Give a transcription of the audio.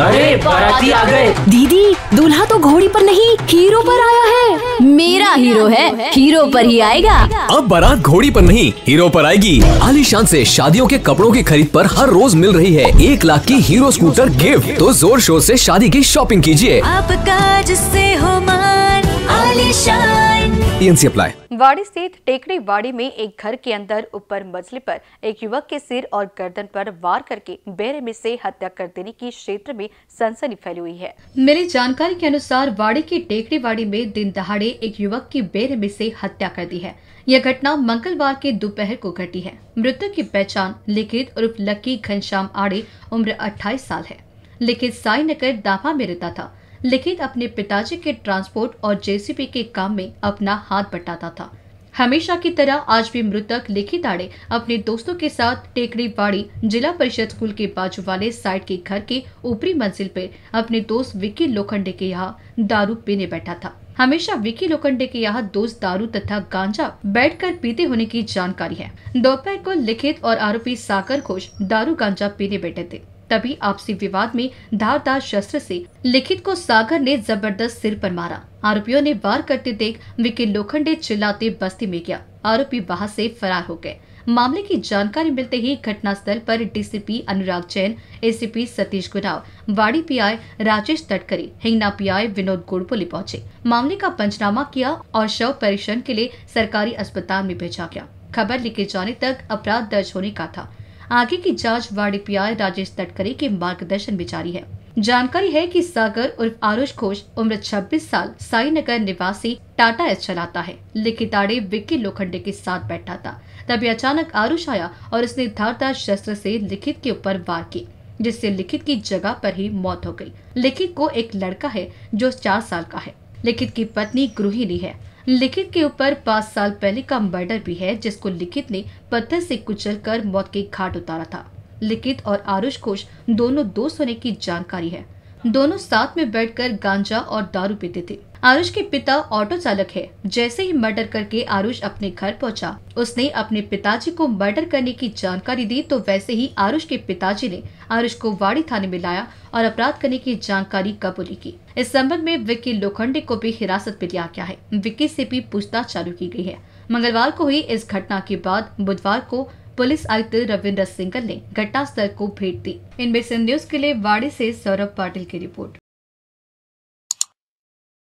अरे बाराती आ गए दीदी दूल्हा तो घोड़ी पर नहीं हीरो पर आया है मेरा हीरो है हीरो पर ही आएगा अब बारात घोड़ी पर नहीं हीरो पर आएगी आलीशान से शादियों के कपड़ों की खरीद पर हर रोज मिल रही है एक लाख की हीरो स्कूटर गिफ्ट तो जोर शोर से शादी की शॉपिंग कीजिए आपका जिससे हो मान आलीशान अप्लाई वाड़ी स्थित टेकड़ी वाड़ी में एक घर के अंदर ऊपर मंजिल पर एक युवक के सिर और गर्दन पर वार करके बेरे में से हत्या कर देने की क्षेत्र में सनसनी फैली हुई है मिली जानकारी के अनुसार वाड़ी की टेकड़ी वाड़ी में दिन दहाड़े एक युवक की बेरे में से हत्या कर दी है यह घटना मंगलवार के दोपहर को घटी है मृतक की पहचान लिखित उर्फ लक्की घनश्याम आड़े उम्र अट्ठाईस साल है लिखित साई नगर दाफा में रहता था लेकिन अपने पिताजी के ट्रांसपोर्ट और जेसीबी के काम में अपना हाथ बटाता था हमेशा की तरह आज भी मृतक लिखित आड़े अपने दोस्तों के साथ टेकड़ी बाड़ी जिला परिषद स्कूल के बाजू वाले साइड के घर के ऊपरी मंजिल पर अपने दोस्त विक्की लोखंडे के यहाँ दारू पीने बैठा था हमेशा विक्की लोखंडे के यहाँ दोस्त दारू तथा गांजा बैठकर पीते होने की जानकारी है दोपहर को लिखित और आरोपी साकर घोष दारू गांजा पीने बैठे थे तभी आपसी विवाद में धारदार शस्त्र से लिखित को सागर ने जबरदस्त सिर पर मारा आरोपियों ने वार करते देख विके लोखंडे चिल्लाते बस्ती में गया आरोपी वहां से फरार हो गए मामले की जानकारी मिलते ही घटनास्थल पर DCP Anurag Jain ACP Satish Gurav Wadi PI Rajesh Tatkari Hingna PI Vinod Godpoli पहुंचे मामले का पंचनामा किया और शव परीक्षण के लिए सरकारी अस्पताल में भेजा गया खबर लिखे जाने तक अपराध दर्ज होने का था आगे की जांच वाणीपीआई राजेश तटकरी के मार्गदर्शन में जारी है जानकारी है कि सागर उर्फ आरुष घोष उम्र 26 साल साई नगर निवासी टाटा एस चलाता है लिखित आड़े विक्की लोखंडे के साथ बैठा था तभी अचानक आरुष आया और उसने धारदार शस्त्र से लिखित के ऊपर वार की जिससे लिखित की जगह पर ही मौत हो गई लिखित को एक लड़का है जो चार साल का है लिखित की पत्नी गृहिणी है लिखित के ऊपर पाँच साल पहले का मर्डर भी है जिसको लिखित ने पत्थर से कुचलकर मौत के घाट उतारा था लिखित और आरुष घोष दोनों दोस्त होने की जानकारी है दोनों साथ में बैठकर गांजा और दारू पीते थे आरुष के पिता ऑटो चालक है जैसे ही मर्डर करके आरुष अपने घर पहुंचा, उसने अपने पिताजी को मर्डर करने की जानकारी दी तो वैसे ही आरुष के पिताजी ने आरुष को वाड़ी थाने में लाया और अपराध करने की जानकारी कबूली की इस संबंध में विक्की लोखंडे को भी हिरासत में लिया गया है विक्की से भी पूछताछ चालू की गई है मंगलवार को हुई इस घटना के बाद बुधवार को पुलिस आयुक्त रविंद्र सिंगल ने घटना स्थल को भेंट दी इनबे न्यूज के लिए वाड़ी से सौरभ पाटिल की रिपोर्ट